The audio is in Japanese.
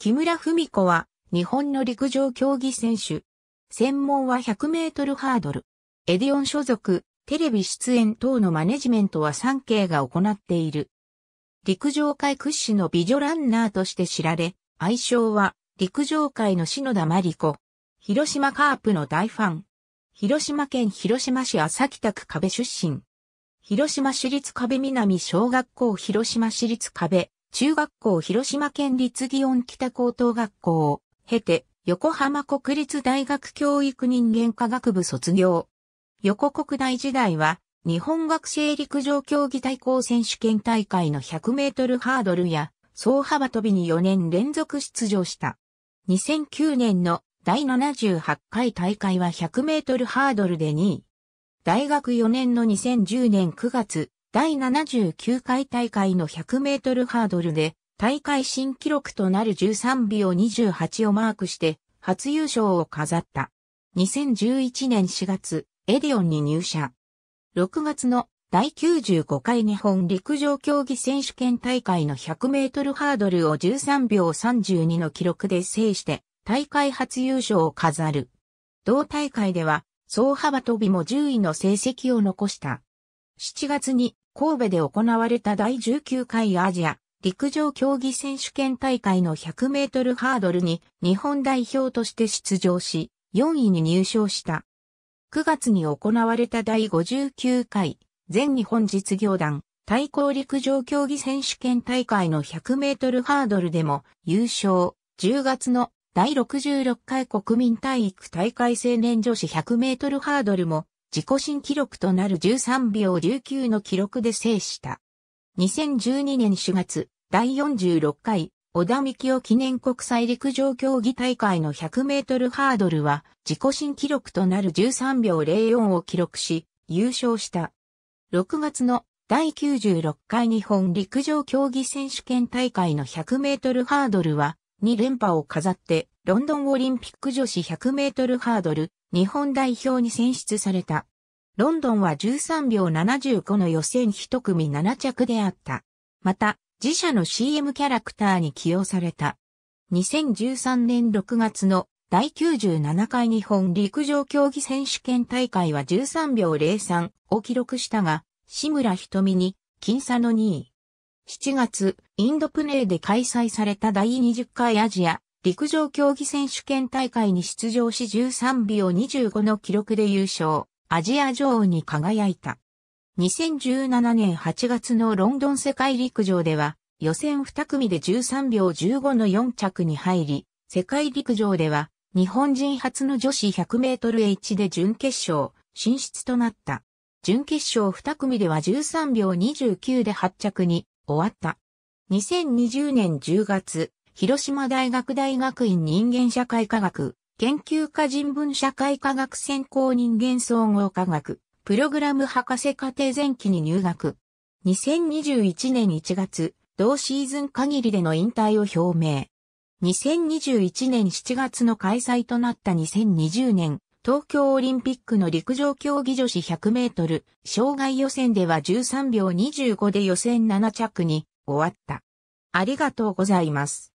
木村文子は日本の陸上競技選手。専門は100メートルハードル。エディオン所属、テレビ出演等のマネジメントは3慶が行っている。陸上界屈指の美女ランナーとして知られ、愛称は陸上界の篠田真理子。広島カープの大ファン。広島県広島市浅北区壁出身。広島市立壁南小学校広島市立壁中学校広島県立祇園北高等学校を経て、横浜国立大学教育人間科学部卒業。横国大時代は、日本学生陸上競技対抗選手権大会の100メートルハードルや、総幅跳びに4年連続出場した。2009年の第78回大会は100メートルハードルで2位。大学4年の2010年9月、第79回大会の100メートルハードルで大会新記録となる13秒28をマークして初優勝を飾った。2011年4月、エディオンに入社。6月の第95回日本陸上競技選手権大会の100メートルハードルを13秒32の記録で制して大会初優勝を飾る。同大会では総幅跳びも10位の成績を残した。7月に神戸で行われた第19回アジア陸上競技選手権大会の100メートルハードルに日本代表として出場し、4位に入賞した。9月に行われた第59回全日本実業団対抗陸上競技選手権大会の100メートルハードルでも優勝。10月の第66回国民体育大会青年女子100メートルハードルも自己新記録となる13秒19の記録で制した。2012年4月、第46回、小田幹清記念国際陸上競技大会の100メートルハードルは、自己新記録となる13秒04を記録し、優勝した。6月の第96回日本陸上競技選手権大会の100メートルハードルは、2連覇を飾って、ロンドンオリンピック女子100メートルハードル日本代表に選出された。ロンドンは13秒75の予選1組7着であった。また、自社の CM キャラクターに起用された。2013年6月の第97回日本陸上競技選手権大会は13秒03を記録したが、志村瞳に僅差の2位。7月、インドプネーで開催された第20回アジア陸上競技選手権大会に出場し13秒25の記録で優勝、アジア女王に輝いた。2017年8月のロンドン世界陸上では、予選2組で13秒15の4着に入り、世界陸上では、日本人初の女子100メートル H で準決勝、進出となった。準決勝2組では13秒29で8着に終わった。2020年10月、広島大学大学院人間社会科学、研究科人文社会科学専攻人間総合科学、プログラム博士課程前期に入学。2021年1月、同シーズン限りでの引退を表明。2021年7月の開催となった2020年、東京オリンピックの陸上競技女子100メートル、障害予選では13秒25で予選7着に終わった。ありがとうございます。